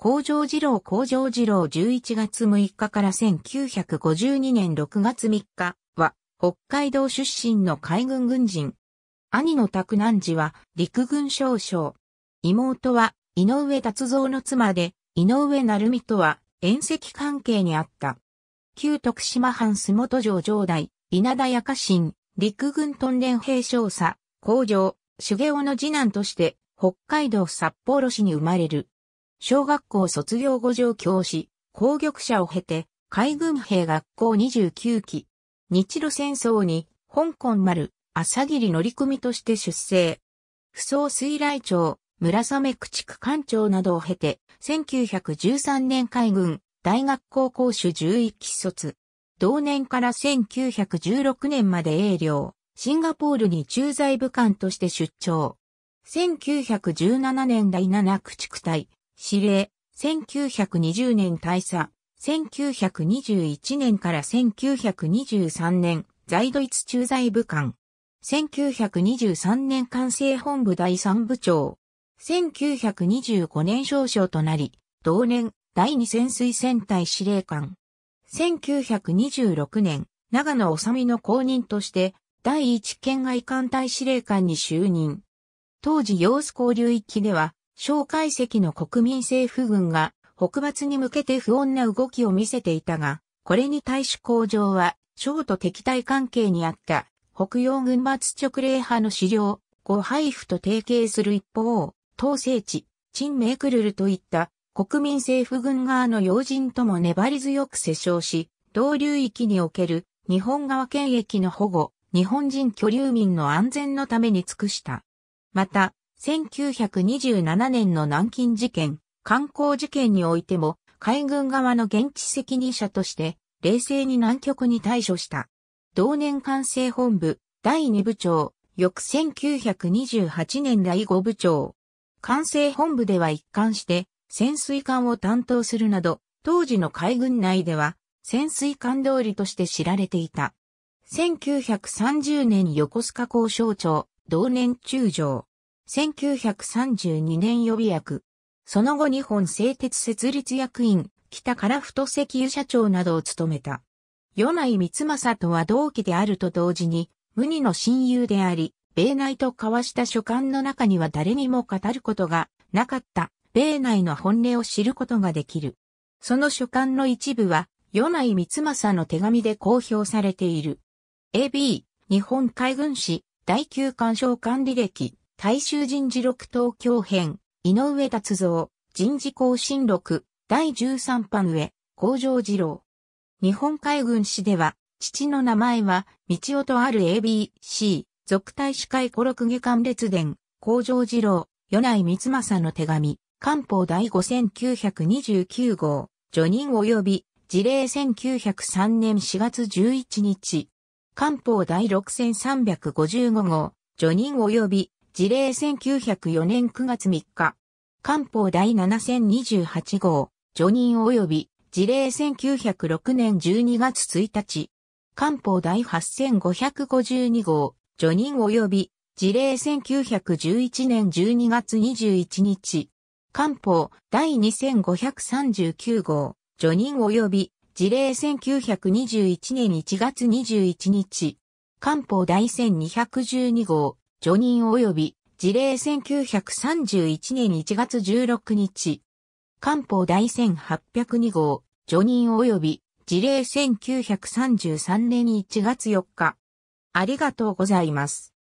工場二郎工場二郎11月6日から1952年6月3日は北海道出身の海軍軍人。兄の拓南寺は陸軍少将。妹は井上達造の妻で井上成美とは遠赤関係にあった。旧徳島藩洲本城城代、稲田や家臣、陸軍屯ン兵少佐、工場、修行の次男として北海道札幌市に生まれる。小学校卒業後上京し、攻撃者を経て、海軍兵学校29期、日露戦争に、香港丸、朝霧乗組として出征。不走水来町、村雨駆逐艦長などを経て、1913年海軍、大学校講師11期卒。同年から1916年まで営領、シンガポールに駐在武官として出張。1917年第7駆逐隊、指令、1920年大佐、1921年から1923年、在ドイツ駐在部官。1923年管制本部第三部長。1925年少将となり、同年、第二潜水戦隊司令官。1926年、長野治の公認として、第一県外艦隊司令官に就任。当時、様子交流域では、蒋介石の国民政府軍が北伐に向けて不穏な動きを見せていたが、これに対し工場は、小と敵対関係にあった北洋軍末直令派の資料、ご配布と提携する一方、統制地、陳明クルルといった国民政府軍側の要人とも粘り強く接触し、同流域における日本側権益の保護、日本人居留民の安全のために尽くした。また、1927年の南京事件、観光事件においても、海軍側の現地責任者として、冷静に南極に対処した。同年管制本部、第2部長、翌1928年第5部長。管制本部では一貫して、潜水艦を担当するなど、当時の海軍内では、潜水艦通りとして知られていた。1930年横須賀交渉庁、同年中将。1932年予備役。その後日本製鉄設立役員、北樺太石油社長などを務めた。米内光政とは同期であると同時に、無二の親友であり、米内と交わした書簡の中には誰にも語ることがなかった、米内の本音を知ることができる。その書簡の一部は、米内光政の手紙で公表されている。AB、日本海軍史、第9官賞管理歴、大衆人事録東京編、井上達造、人事更新録、第13版上、工場二郎。日本海軍史では、父の名前は、道夫とある ABC、続大使会五六下官列伝、工場二郎、米内光政の手紙、官報第5929号、除任及び、事例1903年4月11日、官報第6355号、除任及び、事例1904年9月3日、官報第7028号、除任及び事例1906年12月1日、官報第8552号、除任及び事例1911年12月21日、官報第2539号、除任及び事例1921年1月21日、官報第1212号、除任及び事例1931年1月16日。官報第1802号、除任及び事例1933年1月4日。ありがとうございます。